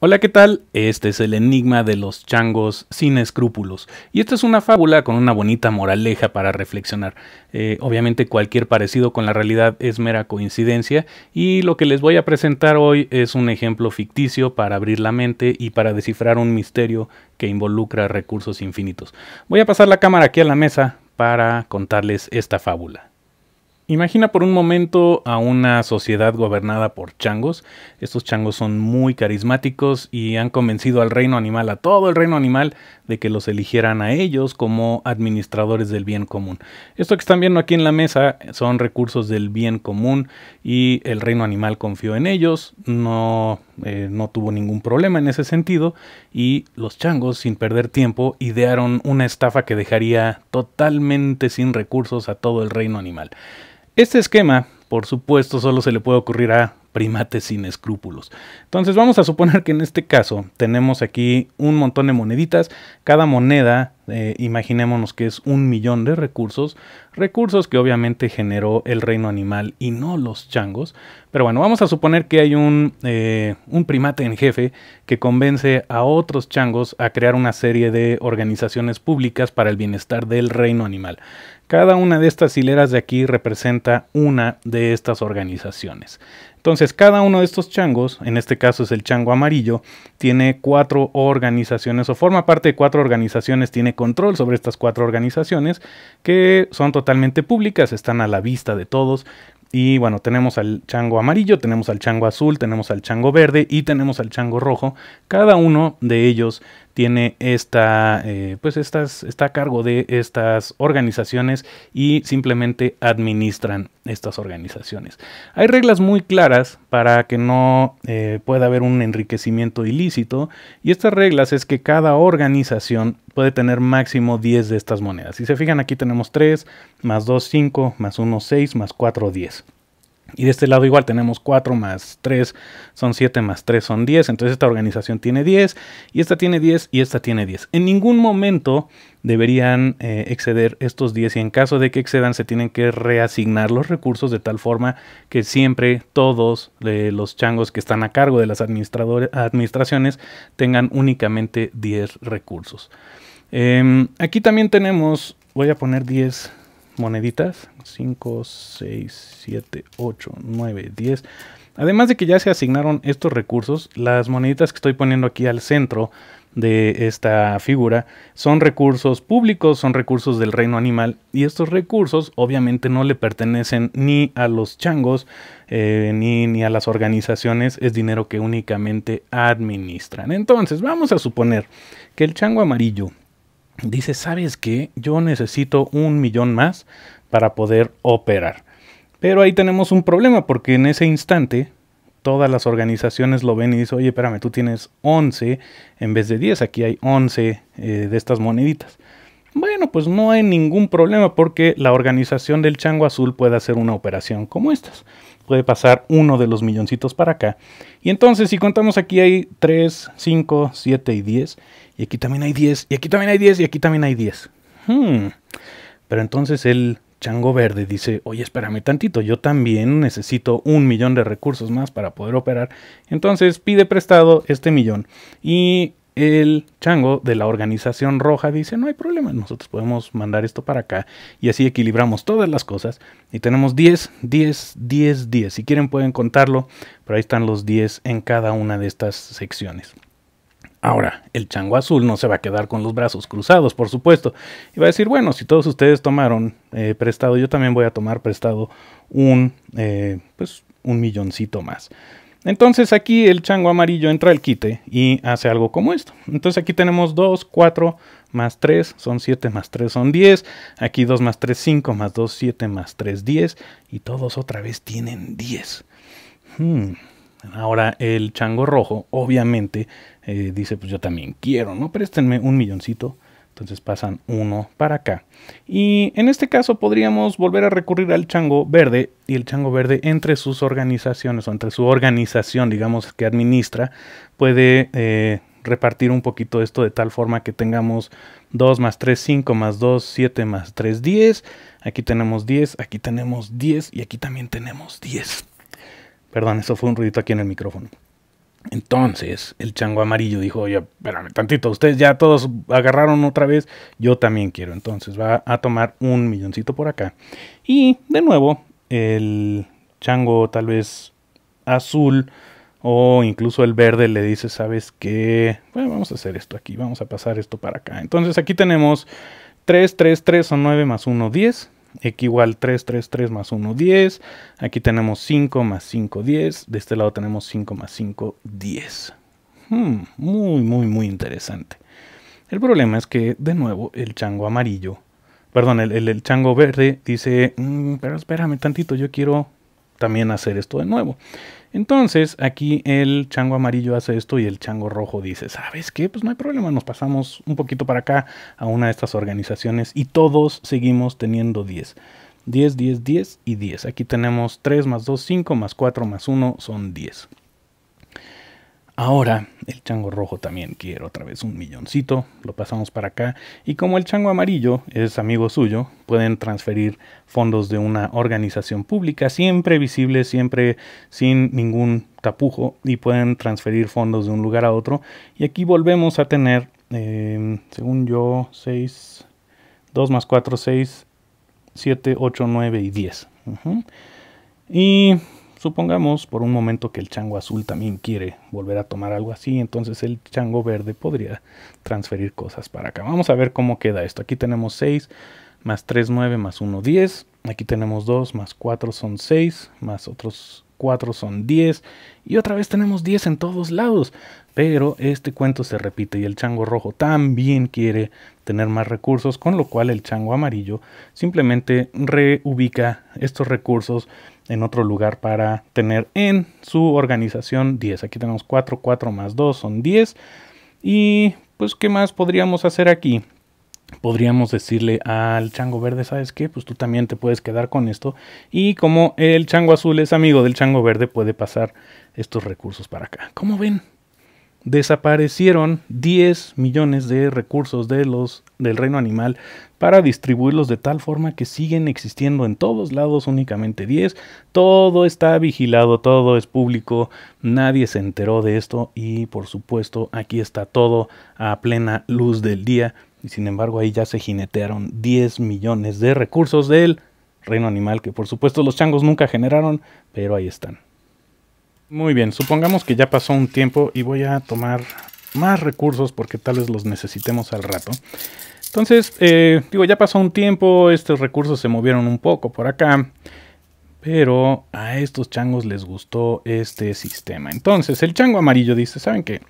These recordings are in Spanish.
Hola, ¿qué tal? Este es el enigma de los changos sin escrúpulos. Y esta es una fábula con una bonita moraleja para reflexionar. Eh, obviamente cualquier parecido con la realidad es mera coincidencia y lo que les voy a presentar hoy es un ejemplo ficticio para abrir la mente y para descifrar un misterio que involucra recursos infinitos. Voy a pasar la cámara aquí a la mesa para contarles esta fábula. Imagina por un momento a una sociedad gobernada por changos. Estos changos son muy carismáticos y han convencido al reino animal, a todo el reino animal, de que los eligieran a ellos como administradores del bien común. Esto que están viendo aquí en la mesa son recursos del bien común y el reino animal confió en ellos, no, eh, no tuvo ningún problema en ese sentido y los changos, sin perder tiempo, idearon una estafa que dejaría totalmente sin recursos a todo el reino animal. Este esquema, por supuesto, solo se le puede ocurrir a primates sin escrúpulos. Entonces vamos a suponer que en este caso tenemos aquí un montón de moneditas. Cada moneda, eh, imaginémonos que es un millón de recursos. Recursos que obviamente generó el reino animal y no los changos. Pero bueno, vamos a suponer que hay un, eh, un primate en jefe que convence a otros changos a crear una serie de organizaciones públicas para el bienestar del reino animal. Cada una de estas hileras de aquí representa una de estas organizaciones. Entonces, cada uno de estos changos, en este caso es el chango amarillo, tiene cuatro organizaciones o forma parte de cuatro organizaciones, tiene control sobre estas cuatro organizaciones que son totalmente públicas, están a la vista de todos, y bueno, tenemos al chango amarillo, tenemos al chango azul, tenemos al chango verde y tenemos al chango rojo. Cada uno de ellos tiene esta, eh, pues estas, está a cargo de estas organizaciones y simplemente administran estas organizaciones. Hay reglas muy claras para que no eh, pueda haber un enriquecimiento ilícito y estas reglas es que cada organización puede tener máximo 10 de estas monedas. Si se fijan aquí tenemos 3, más 2, 5, más 1, 6, más 4, 10. Y de este lado igual tenemos 4 más 3 son 7 más 3 son 10. Entonces esta organización tiene 10 y esta tiene 10 y esta tiene 10. En ningún momento deberían eh, exceder estos 10 y en caso de que excedan se tienen que reasignar los recursos de tal forma que siempre todos eh, los changos que están a cargo de las administraciones tengan únicamente 10 recursos. Em, aquí también tenemos, voy a poner 10 moneditas. 5, 6, 7, 8, 9, 10. Además de que ya se asignaron estos recursos, las moneditas que estoy poniendo aquí al centro de esta figura son recursos públicos, son recursos del reino animal y estos recursos obviamente no le pertenecen ni a los changos eh, ni, ni a las organizaciones, es dinero que únicamente administran. Entonces vamos a suponer que el chango amarillo dice, ¿sabes qué? Yo necesito un millón más para poder operar. Pero ahí tenemos un problema porque en ese instante todas las organizaciones lo ven y dicen, oye, espérame, tú tienes 11 en vez de 10, aquí hay 11 eh, de estas moneditas. Bueno, pues no hay ningún problema porque la organización del chango azul puede hacer una operación como estas puede pasar uno de los milloncitos para acá. Y entonces, si contamos aquí hay 3, 5, 7 y 10, y aquí también hay 10, y aquí también hay 10, y aquí también hay 10. Hmm. Pero entonces el chango verde dice, oye, espérame tantito, yo también necesito un millón de recursos más para poder operar. Entonces pide prestado este millón. Y el chango de la organización roja dice, no hay problema, nosotros podemos mandar esto para acá y así equilibramos todas las cosas y tenemos 10, 10, 10, 10. Si quieren pueden contarlo, pero ahí están los 10 en cada una de estas secciones. Ahora, el chango azul no se va a quedar con los brazos cruzados, por supuesto, y va a decir, bueno, si todos ustedes tomaron eh, prestado, yo también voy a tomar prestado un, eh, pues, un milloncito más. Entonces aquí el chango amarillo entra al quite y hace algo como esto. Entonces aquí tenemos 2, 4 más 3 son 7 más 3 son 10. Aquí 2 más 3 5 más 2 7 más 3 10 y todos otra vez tienen 10. Hmm. Ahora el chango rojo obviamente eh, dice pues yo también quiero, ¿no? Préstenme un milloncito entonces pasan uno para acá. Y en este caso podríamos volver a recurrir al chango verde y el chango verde entre sus organizaciones o entre su organización, digamos, que administra, puede eh, repartir un poquito esto de tal forma que tengamos 2 más 3, 5 más 2, 7 más 3, 10. Aquí tenemos 10, aquí tenemos 10 y aquí también tenemos 10. Perdón, eso fue un ruidito aquí en el micrófono. Entonces el chango amarillo dijo, oye, espérame tantito, ustedes ya todos agarraron otra vez, yo también quiero. Entonces va a tomar un milloncito por acá. Y de nuevo, el chango tal vez azul o incluso el verde le dice, sabes qué, bueno, vamos a hacer esto aquí, vamos a pasar esto para acá. Entonces aquí tenemos 3, 3, 3 o 9 más 1, 10. X igual 3, 3, 3 más 1, 10. Aquí tenemos 5 más 5, 10. De este lado tenemos 5 más 5, 10. Hmm, muy, muy, muy interesante. El problema es que, de nuevo, el chango amarillo, perdón, el, chango verde dice, mm, pero espérame tantito, yo quiero también hacer esto de nuevo. Entonces, aquí el chango amarillo hace esto y el chango rojo dice, ¿sabes qué? Pues no hay problema, nos pasamos un poquito para acá a una de estas organizaciones y todos seguimos teniendo 10. 10, 10, 10 y 10. Aquí tenemos 3 más 2, 5 más 4 más 1 son 10. Ahora el chango rojo también quiere otra vez un milloncito, lo pasamos para acá y como el chango amarillo es amigo suyo, pueden transferir fondos de una organización pública, siempre visible, siempre sin ningún tapujo y pueden transferir fondos de un lugar a otro y aquí volvemos a tener, em, según yo, 6, 2 más 4, 6, 7, 8, 9 y 10. Y Supongamos por un momento que el chango azul también quiere volver a tomar algo así, entonces el chango verde podría transferir cosas para acá. Vamos a ver cómo queda esto. Aquí tenemos 6 más 3, 9 más 1, 10. Aquí tenemos 2 más 4 son 6, más otros 4 son 10 y otra vez tenemos 10 en todos lados. Pero este cuento se repite y el chango rojo también quiere tener más recursos, con lo cual el chango amarillo simplemente reubica estos recursos en otro lugar para tener en su organización 10. Aquí tenemos 4, 4 más 2 son 10. Y pues, ¿qué más podríamos hacer aquí? podríamos decirle al chango verde, ¿sabes qué? Pues tú también te puedes quedar con esto. Y como el chango azul es amigo del chango verde, puede pasar estos recursos para acá. Como ven? Desaparecieron 10 millones de recursos de los, del reino animal para distribuirlos de tal forma que siguen existiendo en todos lados únicamente 10. Todo está vigilado, todo es público, nadie se enteró de esto y por supuesto aquí está todo a plena luz del día y sin embargo ahí ya se jinetearon 10 millones de recursos del reino animal, que por supuesto los changos nunca generaron, pero ahí están. Muy bien, supongamos que ya pasó un tiempo y voy a tomar más recursos porque tal vez los necesitemos al rato. Entonces, eh, digo, ya pasó un tiempo, estos recursos se movieron un poco por acá, pero a estos changos les gustó este sistema. Entonces, el chango amarillo dice, ¿saben qué?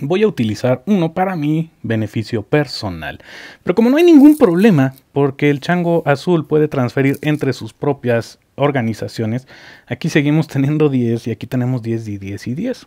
voy a utilizar uno para mi beneficio personal. Pero como no hay ningún problema, porque el chango azul puede transferir entre sus propias organizaciones, aquí seguimos teniendo 10 y aquí tenemos 10 y 10 y 10.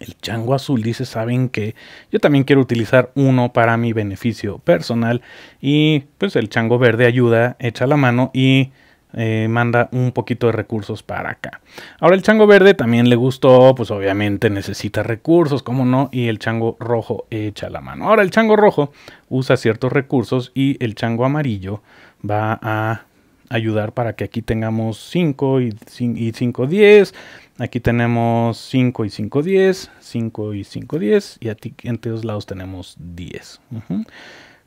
El chango azul dice, saben que yo también quiero utilizar uno para mi beneficio personal y pues el chango verde ayuda, echa la mano y eh, manda un poquito de recursos para acá. Ahora el chango verde también le gustó, pues obviamente necesita recursos, como no, y el chango rojo echa la mano. Ahora el chango rojo usa ciertos recursos y el chango amarillo va a ayudar para que aquí tengamos 5 y 5, 10. Aquí tenemos 5 y 5, 10, 5 y 5, 10. Y aquí en todos lados tenemos 10.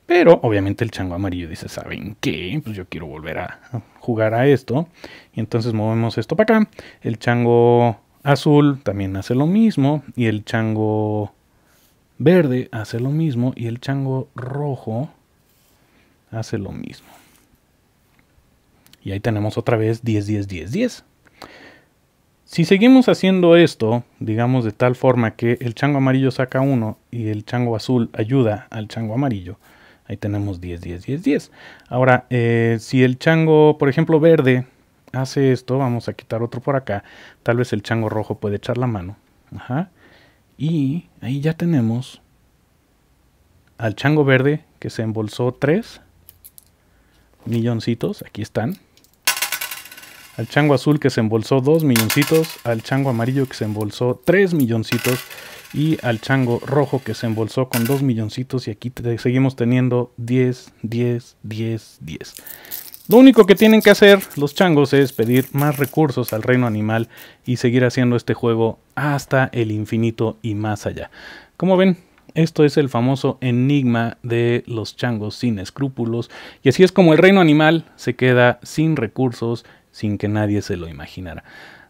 Pero obviamente el chango amarillo dice, ¿saben qué? Pues yo quiero volver a jugar a esto. Y entonces movemos esto para acá. El chango azul también hace lo mismo. Y el chango verde hace lo mismo. Y el chango rojo hace lo mismo. Y ahí tenemos otra vez 10, 10, 10, 10. Si seguimos haciendo esto, digamos de tal forma que el chango amarillo saca uno y el chango azul ayuda al chango amarillo, Ahí tenemos 10, 10, 10, 10. Ahora, eh, si el chango, por ejemplo, verde hace esto, vamos a quitar otro por acá. Tal vez el chango rojo puede echar la mano. Ajá. Y ahí ya tenemos al chango verde que se embolsó 3 milloncitos. Aquí están. Al chango azul que se embolsó 2 milloncitos. Al chango amarillo que se embolsó 3 milloncitos y al chango rojo que se embolsó con 2 milloncitos y aquí seguimos teniendo 10, 10, 10, 10. Lo único que tienen que hacer los changos es pedir más recursos al reino animal y seguir haciendo este juego hasta el infinito y más allá. Como ven, esto es el famoso enigma de los changos sin escrúpulos y así es como el reino animal se queda sin recursos sin que nadie se lo imaginara.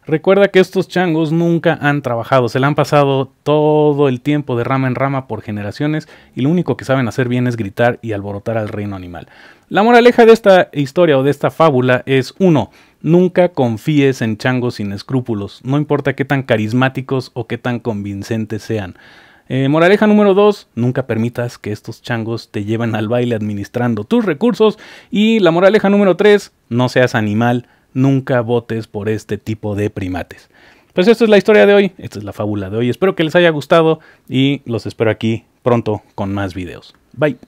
Recuerda que estos changos nunca han trabajado, se le han pasado todo el tiempo de rama en rama por generaciones y lo único que saben hacer bien es gritar y alborotar al reino animal. La moraleja de esta historia o de esta fábula es 1. Nunca confíes en changos sin escrúpulos, no importa qué tan carismáticos o qué tan convincentes sean. Eh, moraleja número 2, nunca permitas que estos changos te lleven al baile administrando tus recursos. Y la moraleja número 3, no seas animal, nunca votes por este tipo de primates. Pues esta es la historia de hoy, esta es la fábula de hoy. Espero que les haya gustado y los espero aquí pronto con más videos. Bye.